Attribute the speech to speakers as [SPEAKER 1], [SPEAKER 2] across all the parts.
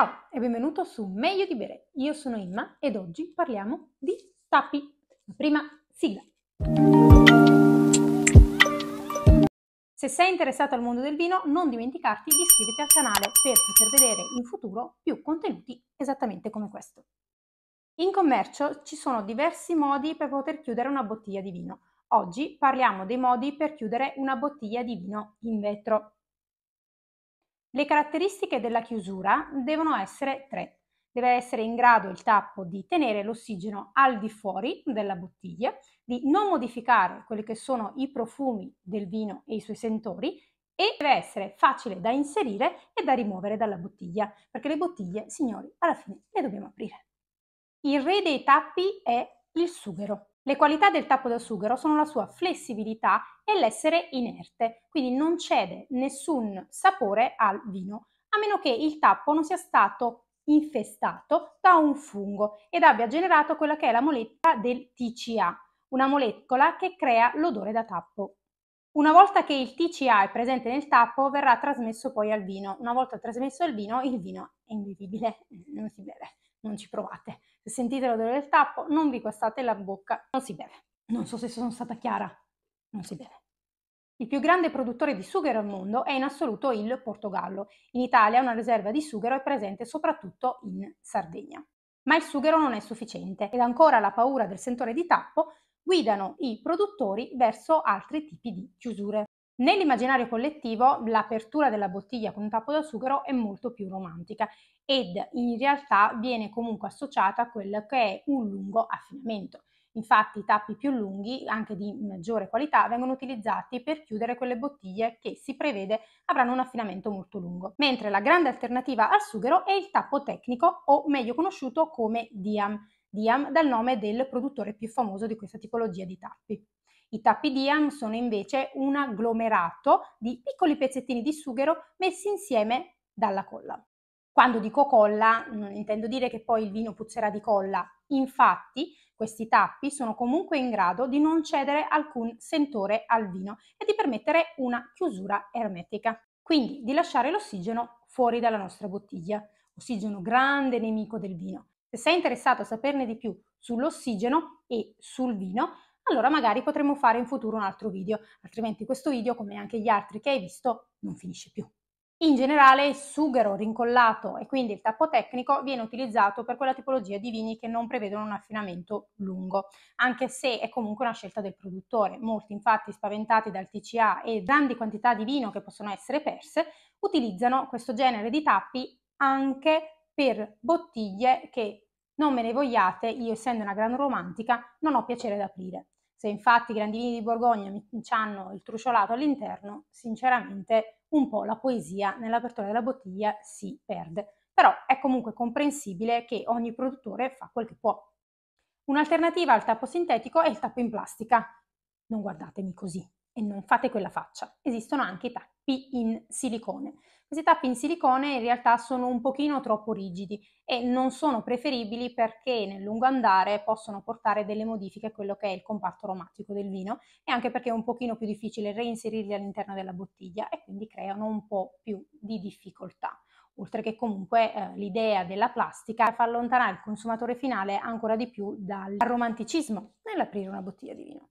[SPEAKER 1] Ciao e benvenuto su Meglio di bere. Io sono Imma ed oggi parliamo di tappi. La prima sigla. Se sei interessato al mondo del vino, non dimenticarti di iscriverti al canale per poter vedere in futuro più contenuti esattamente come questo. In commercio ci sono diversi modi per poter chiudere una bottiglia di vino. Oggi parliamo dei modi per chiudere una bottiglia di vino in vetro. Le caratteristiche della chiusura devono essere tre. Deve essere in grado il tappo di tenere l'ossigeno al di fuori della bottiglia, di non modificare quelli che sono i profumi del vino e i suoi sentori e deve essere facile da inserire e da rimuovere dalla bottiglia, perché le bottiglie, signori, alla fine le dobbiamo aprire. Il re dei tappi è il sughero. Le qualità del tappo da sughero sono la sua flessibilità e l'essere inerte, quindi non cede nessun sapore al vino, a meno che il tappo non sia stato infestato da un fungo ed abbia generato quella che è la molecola del TCA, una molecola che crea l'odore da tappo. Una volta che il TCA è presente nel tappo, verrà trasmesso poi al vino. Una volta trasmesso al vino, il vino è imbevibile, non si beve non ci provate. Se sentite l'odore del tappo, non vi guastate la bocca, non si beve. Non so se sono stata chiara, non si beve. Il più grande produttore di sughero al mondo è in assoluto il Portogallo. In Italia una riserva di sughero è presente soprattutto in Sardegna. Ma il sughero non è sufficiente ed ancora la paura del sentore di tappo guidano i produttori verso altri tipi di chiusure. Nell'immaginario collettivo l'apertura della bottiglia con un tappo da sughero è molto più romantica ed in realtà viene comunque associata a quello che è un lungo affinamento. Infatti i tappi più lunghi, anche di maggiore qualità, vengono utilizzati per chiudere quelle bottiglie che si prevede avranno un affinamento molto lungo. Mentre la grande alternativa al sughero è il tappo tecnico o meglio conosciuto come Diam, Diam dal nome del produttore più famoso di questa tipologia di tappi. I tappi Diam sono invece un agglomerato di piccoli pezzettini di sughero messi insieme dalla colla. Quando dico colla non mm, intendo dire che poi il vino puzzerà di colla, infatti questi tappi sono comunque in grado di non cedere alcun sentore al vino e di permettere una chiusura ermetica, quindi di lasciare l'ossigeno fuori dalla nostra bottiglia, ossigeno grande nemico del vino. Se sei interessato a saperne di più sull'ossigeno e sul vino, allora magari potremo fare in futuro un altro video, altrimenti questo video, come anche gli altri che hai visto, non finisce più. In generale il sughero rincollato e quindi il tappo tecnico viene utilizzato per quella tipologia di vini che non prevedono un affinamento lungo, anche se è comunque una scelta del produttore. Molti infatti spaventati dal TCA e grandi quantità di vino che possono essere perse, utilizzano questo genere di tappi anche per bottiglie che, non me ne vogliate, io essendo una gran romantica, non ho piacere ad aprire. Se infatti i grandi vini di Borgogna ci hanno il truciolato all'interno, sinceramente un po' la poesia nell'apertura della bottiglia si perde. Però è comunque comprensibile che ogni produttore fa quel che può. Un'alternativa al tappo sintetico è il tappo in plastica. Non guardatemi così e non fate quella faccia. Esistono anche i tacchi in silicone. Questi tappi in silicone in realtà sono un pochino troppo rigidi e non sono preferibili perché nel lungo andare possono portare delle modifiche a quello che è il comparto aromatico del vino e anche perché è un pochino più difficile reinserirli all'interno della bottiglia e quindi creano un po' più di difficoltà. Oltre che comunque eh, l'idea della plastica fa allontanare il consumatore finale ancora di più dal romanticismo nell'aprire una bottiglia di vino.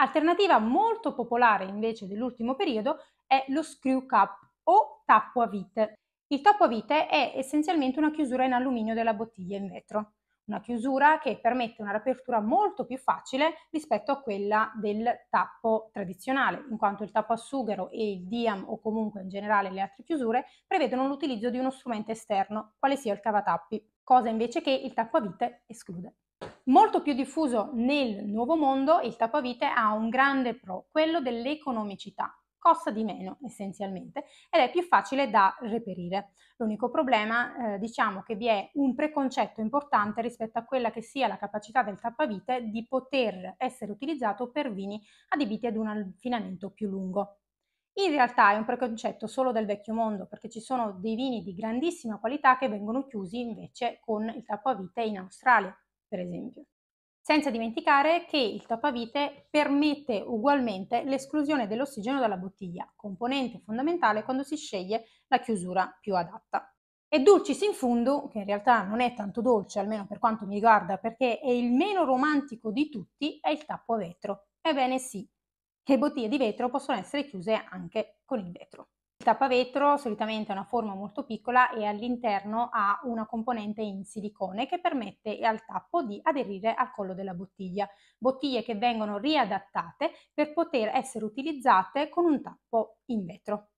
[SPEAKER 1] Alternativa molto popolare invece dell'ultimo periodo è lo screw cap o tappo a vite. Il tappo a vite è essenzialmente una chiusura in alluminio della bottiglia in vetro, una chiusura che permette una riapertura molto più facile rispetto a quella del tappo tradizionale, in quanto il tappo a sughero e il diam o comunque in generale le altre chiusure prevedono l'utilizzo di uno strumento esterno, quale sia il cavatappi, cosa invece che il tappo a vite esclude. Molto più diffuso nel nuovo mondo, il tappavite ha un grande pro, quello dell'economicità. Costa di meno essenzialmente ed è più facile da reperire. L'unico problema, eh, diciamo che vi è un preconcetto importante rispetto a quella che sia la capacità del tappavite di poter essere utilizzato per vini adibiti ad un affinamento più lungo. In realtà è un preconcetto solo del vecchio mondo, perché ci sono dei vini di grandissima qualità che vengono chiusi invece con il tappavite in Australia per esempio. Senza dimenticare che il tappavite permette ugualmente l'esclusione dell'ossigeno dalla bottiglia, componente fondamentale quando si sceglie la chiusura più adatta. E dulcis in fundo, che in realtà non è tanto dolce, almeno per quanto mi riguarda, perché è il meno romantico di tutti, è il tappo a vetro. Ebbene sì, le bottiglie di vetro possono essere chiuse anche con il vetro. Il tappavetro solitamente ha una forma molto piccola e all'interno ha una componente in silicone che permette al tappo di aderire al collo della bottiglia, bottiglie che vengono riadattate per poter essere utilizzate con un tappo in vetro,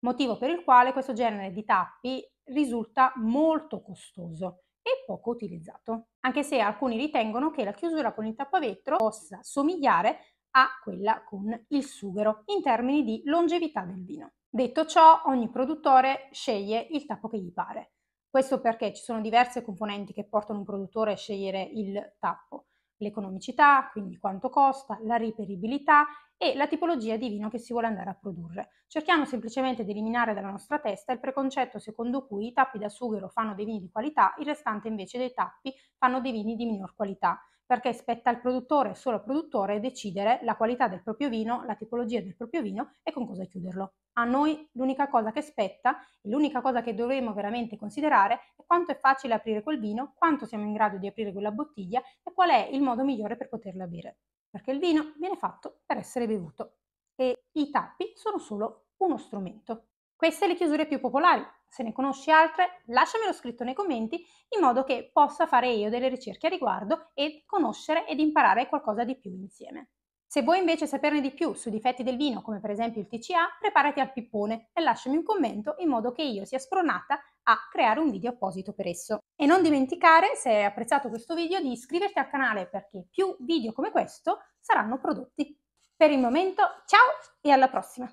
[SPEAKER 1] motivo per il quale questo genere di tappi risulta molto costoso e poco utilizzato, anche se alcuni ritengono che la chiusura con il tappavetro possa somigliare a quella con il sughero in termini di longevità del vino. Detto ciò, ogni produttore sceglie il tappo che gli pare. Questo perché ci sono diverse componenti che portano un produttore a scegliere il tappo. L'economicità, quindi quanto costa, la riperibilità e la tipologia di vino che si vuole andare a produrre. Cerchiamo semplicemente di eliminare dalla nostra testa il preconcetto secondo cui i tappi da sughero fanno dei vini di qualità, il restante invece dei tappi fanno dei vini di minor qualità, perché spetta al produttore, solo al produttore, decidere la qualità del proprio vino, la tipologia del proprio vino e con cosa chiuderlo. A noi l'unica cosa che spetta e l'unica cosa che dovremmo veramente considerare è quanto è facile aprire quel vino, quanto siamo in grado di aprire quella bottiglia e qual è il modo migliore per poterla bere perché il vino viene fatto per essere bevuto e i tappi sono solo uno strumento. Queste le chiusure più popolari, se ne conosci altre lasciamelo scritto nei commenti in modo che possa fare io delle ricerche a riguardo e conoscere ed imparare qualcosa di più insieme. Se vuoi invece saperne di più sui difetti del vino, come per esempio il TCA, preparati al pippone e lasciami un commento in modo che io sia spronata a creare un video apposito per esso. E non dimenticare, se hai apprezzato questo video, di iscriverti al canale perché più video come questo saranno prodotti. Per il momento, ciao e alla prossima!